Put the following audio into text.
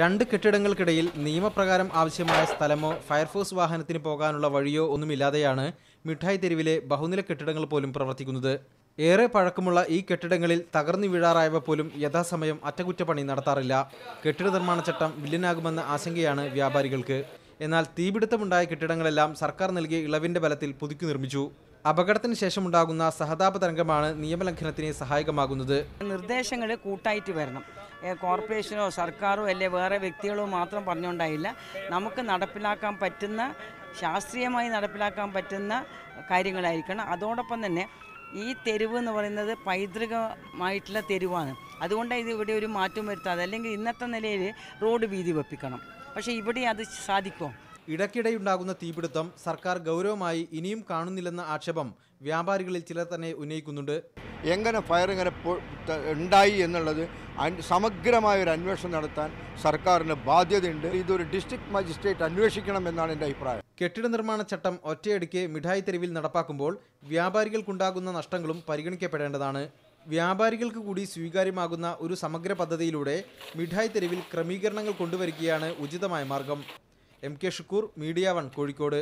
രണ്ട് കെട്ടിടങ്ങൾക്കിടയിൽ നിയമപ്രകാരം ആവശ്യമായ സ്ഥലമോ ഫയർഫോഴ്സ് വാഹനത്തിന് പോകാനുള്ള വഴിയോ ഒന്നുമില്ലാതെയാണ് മിഠായി തെരുവിലെ ബഹുനില കെട്ടിടങ്ങൾ പോലും പ്രവർത്തിക്കുന്നത് ഏറെ പഴക്കമുള്ള ഈ കെട്ടിടങ്ങളിൽ തകർന്നു വീഴാറായവ പോലും യഥാസമയം അറ്റകുറ്റപ്പണി നടത്താറില്ല കെട്ടിട നിർമ്മാണ ചട്ടം വില്ലനാകുമെന്ന ആശങ്കയാണ് വ്യാപാരികൾക്ക് എന്നാൽ തീപിടുത്തമുണ്ടായ കെട്ടിടങ്ങളെല്ലാം സർക്കാർ നൽകിയ ഇളവിന്റെ ബലത്തിൽ പുതുക്കി നിർമ്മിച്ചു അപകടത്തിന് ഉണ്ടാകുന്ന സഹതാപ തരംഗമാണ് നിയമലംഘനത്തിന് സഹായകമാകുന്നത് നിർദ്ദേശങ്ങൾ കൂട്ടായിട്ട് വരണം കോർപ്പറേഷനോ സർക്കാരോ അല്ലെ വേറെ വ്യക്തികളോ മാത്രം പറഞ്ഞുകൊണ്ടായില്ല നമുക്ക് നടപ്പിലാക്കാൻ പറ്റുന്ന ശാസ്ത്രീയമായി നടപ്പിലാക്കാൻ പറ്റുന്ന കാര്യങ്ങളായിരിക്കണം അതോടൊപ്പം തന്നെ ഈ തെരുവ് എന്ന് പറയുന്നത് പൈതൃകമായിട്ടുള്ള തെരുവാണ് അതുകൊണ്ടാണ് ഇത് ഇവിടെ ഒരു മാറ്റം വരുത്താതെ അല്ലെങ്കിൽ ഇന്നത്തെ നിലയിൽ റോഡ് വീതി വെപ്പിക്കണം പക്ഷേ ഇവിടെ അത് സാധിക്കുമോ ഇടയ്ക്കിടെയുണ്ടാകുന്ന തീപിടുത്തം സർക്കാർ ഗൗരവമായി ഇനിയും കാണുന്നില്ലെന്ന ആക്ഷേപം വ്യാപാരികളിൽ ചിലർ തന്നെ ഉന്നയിക്കുന്നുണ്ട് എങ്ങനെ ഫയർ ഇങ്ങനെ ഉണ്ടായി എന്നുള്ളത് സമഗ്രമായ ഒരു അന്വേഷണം നടത്താൻ സർക്കാരിന് ബാധ്യതയുണ്ട് ഇതൊരു ഡിസ്ട്രിക്ട് മജിസ്ട്രേറ്റ് അന്വേഷിക്കണം എന്നാണ് എൻ്റെ അഭിപ്രായം കെട്ടിട നിർമ്മാണ ചട്ടം ഒറ്റയടിക്ക് മിഠായി തെരുവിൽ നടപ്പാക്കുമ്പോൾ വ്യാപാരികൾക്കുണ്ടാകുന്ന നഷ്ടങ്ങളും പരിഗണിക്കപ്പെടേണ്ടതാണ് വ്യാപാരികൾക്ക് കൂടി സ്വീകാര്യമാകുന്ന ഒരു സമഗ്ര പദ്ധതിയിലൂടെ മിഠായി തെരുവിൽ ക്രമീകരണങ്ങൾ കൊണ്ടുവരികയാണ് ഉചിതമായ മാർഗം M K Shukkur media one Kozhikode